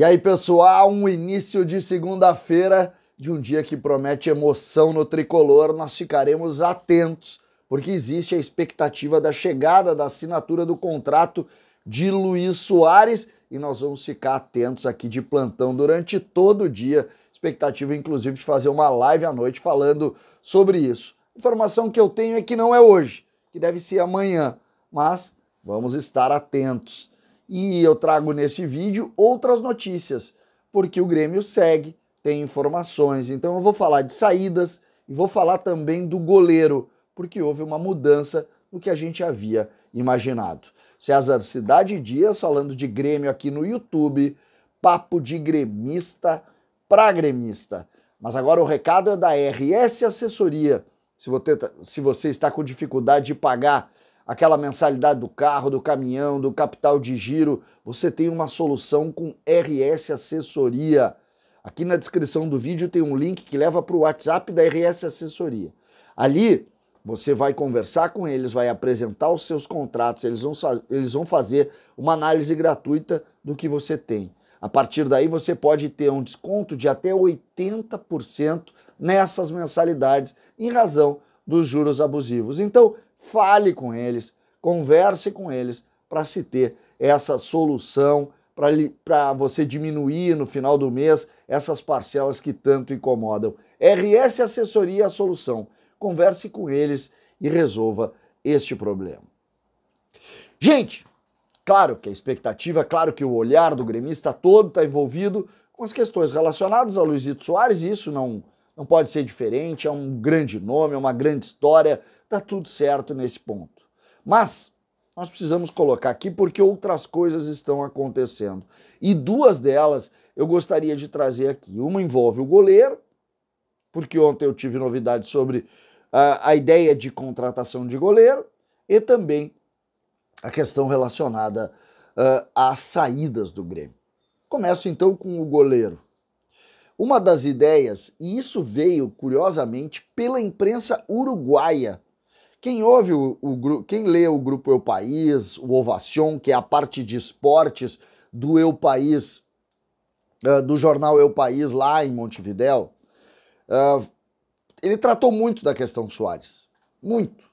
E aí, pessoal, um início de segunda-feira de um dia que promete emoção no tricolor. Nós ficaremos atentos, porque existe a expectativa da chegada da assinatura do contrato de Luiz Soares e nós vamos ficar atentos aqui de plantão durante todo o dia. Expectativa, inclusive, de fazer uma live à noite falando sobre isso. Informação que eu tenho é que não é hoje, que deve ser amanhã, mas vamos estar atentos. E eu trago nesse vídeo outras notícias, porque o Grêmio segue, tem informações. Então eu vou falar de saídas e vou falar também do goleiro, porque houve uma mudança no que a gente havia imaginado. César Cidade Dias falando de Grêmio aqui no YouTube, papo de gremista para gremista. Mas agora o recado é da RS Assessoria. Se você, tá, se você está com dificuldade de pagar aquela mensalidade do carro, do caminhão, do capital de giro, você tem uma solução com RS Assessoria. Aqui na descrição do vídeo tem um link que leva para o WhatsApp da RS Assessoria. Ali você vai conversar com eles, vai apresentar os seus contratos, eles vão, eles vão fazer uma análise gratuita do que você tem. A partir daí você pode ter um desconto de até 80% nessas mensalidades em razão dos juros abusivos. Então, fale com eles, converse com eles para se ter essa solução para você diminuir no final do mês essas parcelas que tanto incomodam. RS Assessoria é a solução. Converse com eles e resolva este problema. Gente, claro que a expectativa, claro que o olhar do gremista todo está envolvido com as questões relacionadas a Luizito Soares, isso não, não pode ser diferente, é um grande nome, é uma grande história, Tá tudo certo nesse ponto. Mas nós precisamos colocar aqui porque outras coisas estão acontecendo. E duas delas eu gostaria de trazer aqui. Uma envolve o goleiro, porque ontem eu tive novidades sobre a, a ideia de contratação de goleiro, e também a questão relacionada uh, às saídas do Grêmio. Começo então com o goleiro. Uma das ideias, e isso veio curiosamente pela imprensa uruguaia, quem ouve o, o quem lê o grupo Eu País, o Ovacion, que é a parte de esportes do Eu País, uh, do jornal Eu País lá em Montevidéu, uh, ele tratou muito da questão Soares. Muito.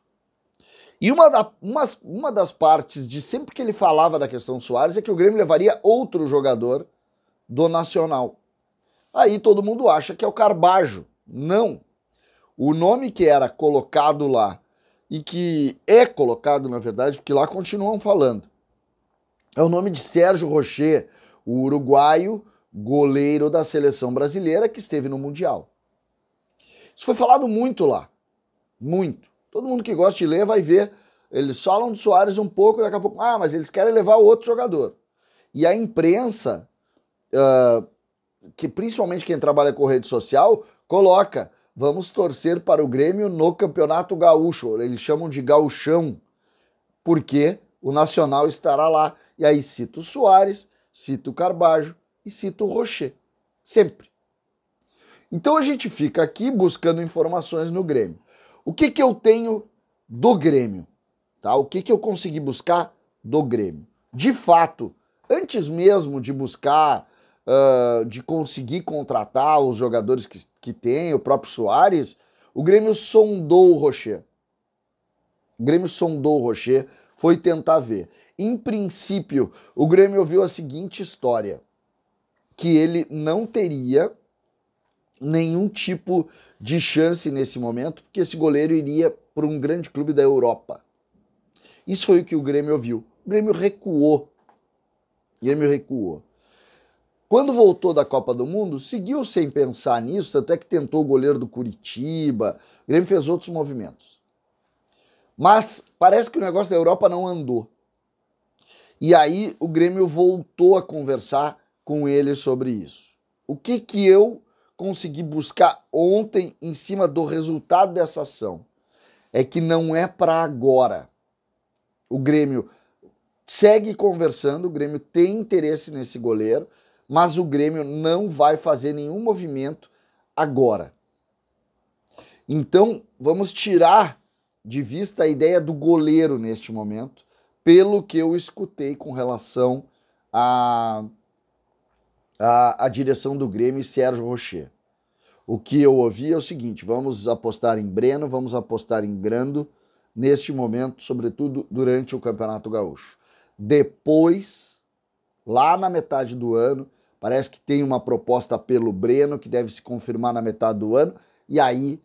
E uma, da, uma, uma das partes de sempre que ele falava da questão Soares é que o Grêmio levaria outro jogador do Nacional. Aí todo mundo acha que é o Carbajo. Não. O nome que era colocado lá e que é colocado, na verdade, porque lá continuam falando. É o nome de Sérgio Rocher, o uruguaio, goleiro da seleção brasileira que esteve no Mundial. Isso foi falado muito lá. Muito. Todo mundo que gosta de ler vai ver. Eles falam do Soares um pouco, daqui a pouco. Ah, mas eles querem levar outro jogador. E a imprensa, uh, que principalmente quem trabalha com rede social, coloca Vamos torcer para o Grêmio no Campeonato Gaúcho. Eles chamam de gauchão, porque o Nacional estará lá. E aí cito o Soares, cito o Carbajo e cito o Rocher. Sempre. Então a gente fica aqui buscando informações no Grêmio. O que, que eu tenho do Grêmio? Tá? O que, que eu consegui buscar do Grêmio? De fato, antes mesmo de buscar uh, de conseguir contratar os jogadores que, que tem, o próprio Soares, o Grêmio sondou o Rocher. O Grêmio sondou o Rocher, foi tentar ver. Em princípio, o Grêmio ouviu a seguinte história: que ele não teria nenhum tipo de chance nesse momento, porque esse goleiro iria para um grande clube da Europa. Isso foi o que o Grêmio ouviu. O Grêmio recuou. O Grêmio recuou. Quando voltou da Copa do Mundo, seguiu sem pensar nisso, até que tentou o goleiro do Curitiba, o Grêmio fez outros movimentos. Mas parece que o negócio da Europa não andou. E aí o Grêmio voltou a conversar com ele sobre isso. O que que eu consegui buscar ontem em cima do resultado dessa ação é que não é para agora. O Grêmio segue conversando, o Grêmio tem interesse nesse goleiro, mas o Grêmio não vai fazer nenhum movimento agora. Então, vamos tirar de vista a ideia do goleiro neste momento, pelo que eu escutei com relação à a, a, a, direção do Grêmio e Sérgio Rocher. O que eu ouvi é o seguinte: vamos apostar em Breno, vamos apostar em Grando neste momento, sobretudo durante o Campeonato Gaúcho. Depois, lá na metade do ano, Parece que tem uma proposta pelo Breno que deve se confirmar na metade do ano, e aí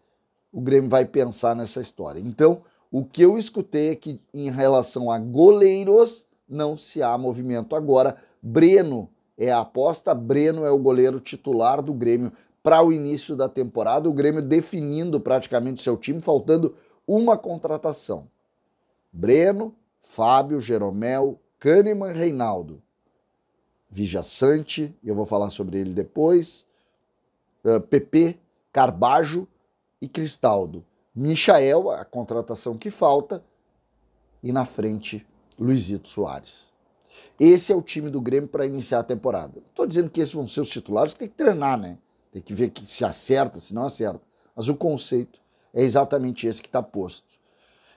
o Grêmio vai pensar nessa história. Então, o que eu escutei é que em relação a goleiros não se há movimento agora. Breno é a aposta, Breno é o goleiro titular do Grêmio para o início da temporada, o Grêmio definindo praticamente seu time, faltando uma contratação. Breno, Fábio, Jeromel, Kahneman, Reinaldo. Vijaçante, eu vou falar sobre ele depois, uh, ah, PP, Carbajo e Cristaldo. Michael, a contratação que falta, e na frente, Luizito Soares. Esse é o time do Grêmio para iniciar a temporada. Estou dizendo que esses vão ser os titulares, tem que treinar, né? Tem que ver que se acerta, se não acerta. Mas o conceito é exatamente esse que está posto.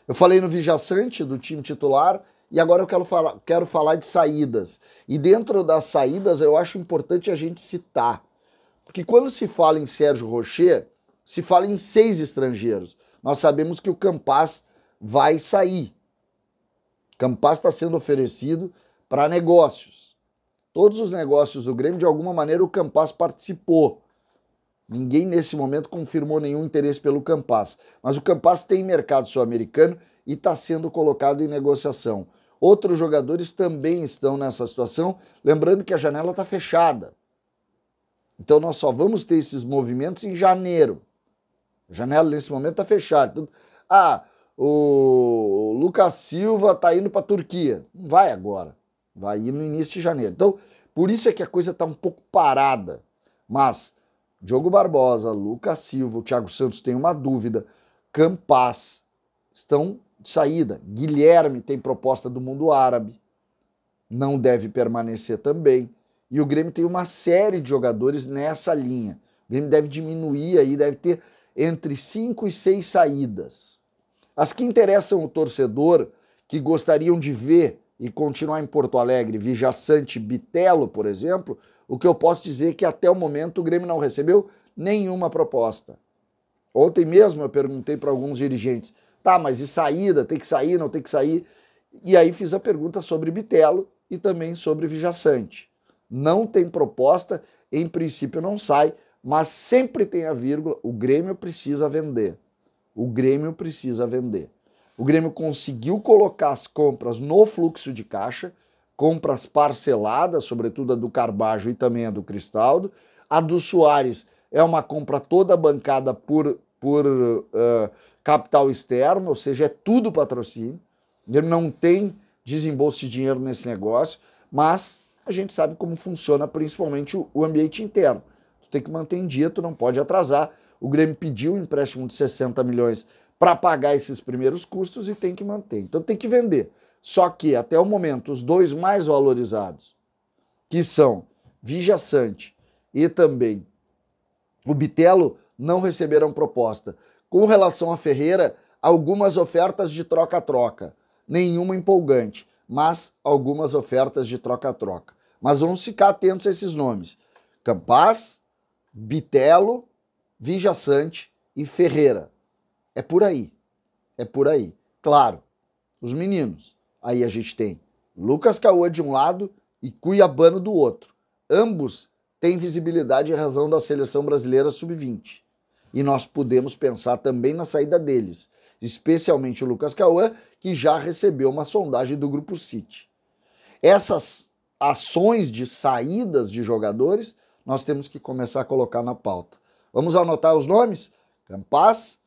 Eu falei no Vijaçante, do time titular, e agora eu quero falar, quero falar de saídas. E dentro das saídas, eu acho importante a gente citar. Porque quando se fala em Sérgio Rocher, se fala em seis estrangeiros. Nós sabemos que o Campas vai sair. Campas está sendo oferecido para negócios. Todos os negócios do Grêmio, de alguma maneira, o Campas participou. Ninguém nesse momento confirmou nenhum interesse pelo Campas. Mas o Campas tem mercado sul-americano e está sendo colocado em negociação. Outros jogadores também estão nessa situação, lembrando que a janela está fechada. Então nós só vamos ter esses movimentos em janeiro. A janela nesse momento está fechada. Ah, o Lucas Silva está indo para a Turquia. Não vai agora. Vai ir no início de janeiro. Então, por isso é que a coisa está um pouco parada. Mas Diogo Barbosa, Lucas Silva, o Thiago Santos tem uma dúvida, Campas estão saída. Guilherme tem proposta do mundo árabe, não deve permanecer também. E o Grêmio tem uma série de jogadores nessa linha. O Grêmio deve diminuir aí, deve ter entre cinco e seis saídas. As que interessam o torcedor que gostariam de ver e continuar em Porto Alegre, Vijaçante, Bitelo, por exemplo, o que eu posso dizer é que até o momento o Grêmio não recebeu nenhuma proposta. Ontem mesmo eu perguntei para alguns dirigentes: Tá, mas e saída? Tem que sair, não tem que sair? E aí fiz a pergunta sobre Bitelo e também sobre Vijaçante. Não tem proposta, em princípio não sai, mas sempre tem a vírgula, o Grêmio precisa vender. O Grêmio precisa vender. O Grêmio conseguiu colocar as compras no fluxo de caixa, compras parceladas, sobretudo a do Carbajo e também a do Cristaldo. A do Soares é uma compra toda bancada por por uh, capital externo, ou seja, é tudo patrocínio. Ele não tem desembolso de dinheiro nesse negócio, mas a gente sabe como funciona principalmente o, o ambiente interno. Tu tem que manter em dia, tu não pode atrasar. O Grêmio pediu um empréstimo de 60 milhões para pagar esses primeiros custos e tem que manter. Então tem que vender. Só que até o momento os dois mais valorizados, que são Vija Sante e também o Bitelo, não receberam proposta. Com relação a Ferreira, algumas ofertas de troca-troca, nenhuma empolgante, mas algumas ofertas de troca-troca. Mas vamos ficar atentos a esses nomes: Campaz, Bitelo, Vijaçante e Ferreira. É por aí. É por aí. Claro, os meninos. Aí a gente tem Lucas Cauã de um lado e Cuiabano do outro. Ambos têm visibilidade em razão da seleção brasileira sub-20 e nós podemos pensar também na saída deles, especialmente o Lucas Cauã, que já recebeu uma sondagem do Grupo City. Essas ações de saídas de jogadores nós temos que começar a colocar na pauta. Vamos anotar os nomes? Campaz,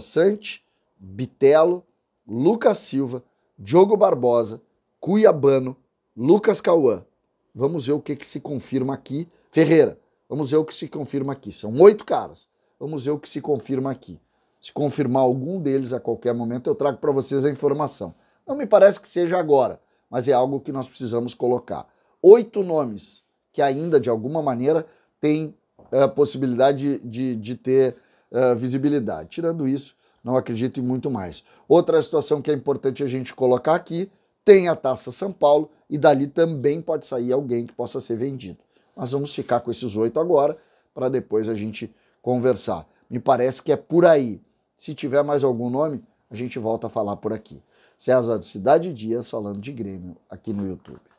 Sante, Bitelo, Lucas Silva, Diogo Barbosa, Cuiabano, Lucas Cauã. Vamos ver o que, que se confirma aqui. Ferreira, vamos ver o que se confirma aqui. São oito caras. Vamos ver o que se confirma aqui. Se confirmar algum deles a qualquer momento, eu trago para vocês a informação. Não me parece que seja agora, mas é algo que nós precisamos colocar. Oito nomes que ainda, de alguma maneira, têm a eh, possibilidade de, de, de ter eh, visibilidade. Tirando isso, não acredito em muito mais. Outra situação que é importante a gente colocar aqui, tem a Taça São Paulo e dali também pode sair alguém que possa ser vendido. Mas vamos ficar com esses oito agora, para depois a gente conversar. Me parece que é por aí. Se tiver mais algum nome, a gente volta a falar por aqui. César de Cidade Dias falando de Grêmio aqui no YouTube.